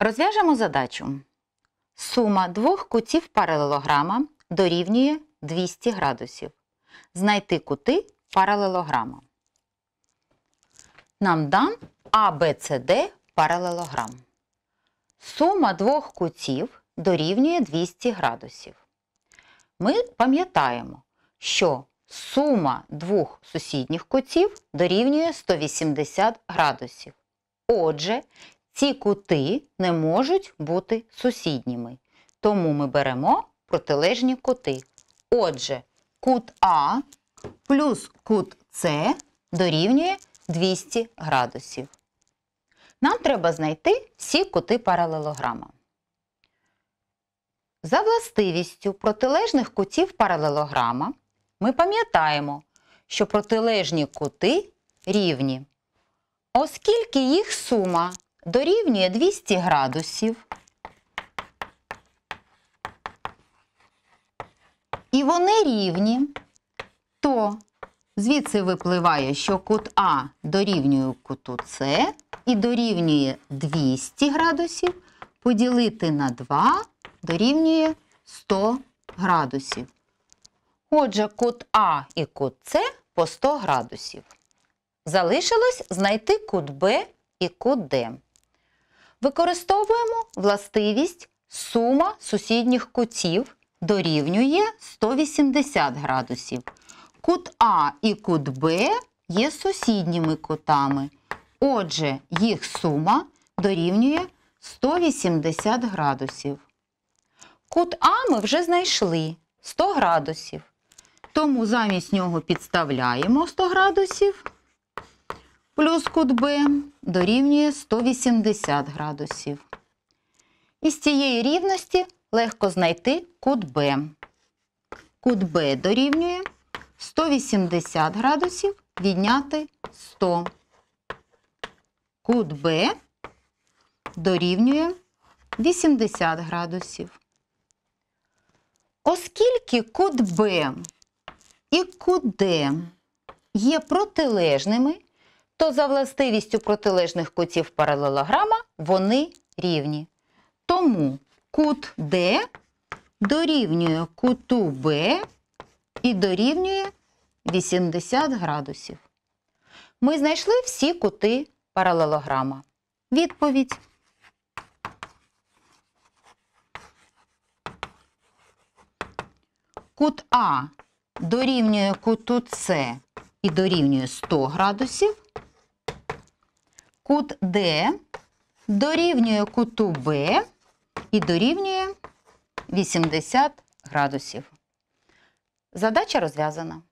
Розв'яжемо задачу. Сума двох кутів паралелограма дорівнює 200 градусів. Знайти кути паралелограма. Нам дан АБЦД паралелограм. Сума двох кутів дорівнює 200 градусів. Ми пам'ятаємо, що сума двох сусідніх кутів дорівнює 180 градусів. Отже, ці кути не можуть бути сусідніми. Тому ми беремо протилежні кути. Отже, кут А плюс кут С дорівнює 200 градусів. Нам треба знайти всі кути паралелограма. За властивістю протилежних кутів паралелограма ми пам'ятаємо, що протилежні кути рівні, оскільки їх сума дорівнює 200 градусів. І вони рівні, то звідси випливає, що кут А дорівнює куту С і дорівнює 200 градусів, поділити на 2 дорівнює 100 градусів. Отже, кут А і кут С по 100 градусів. Залишилось знайти кут Б і кут Д. Використовуємо властивість сума сусідніх кутів дорівнює 180 градусів. Кут А і кут Б є сусідніми кутами. Отже, їх сума дорівнює 180 градусів. Кут А ми вже знайшли 100 градусів. Тому замість нього підставляємо 100 градусів плюс кут Б дорівнює 180 градусів. Із цієї рівності легко знайти кут Б. Кут Б дорівнює 180 градусів відняти 100. Кут Б дорівнює 80 градусів. Оскільки кут Б і кут Д є протилежними то за властивістю протилежних кутів паралелограма вони рівні. Тому кут D дорівнює куту B і дорівнює 80 градусів. Ми знайшли всі кути паралелограма. Відповідь. Кут А дорівнює куту С і дорівнює 100 градусів кут D дорівнює куту B і дорівнює 80 градусів. Задача розв'язана.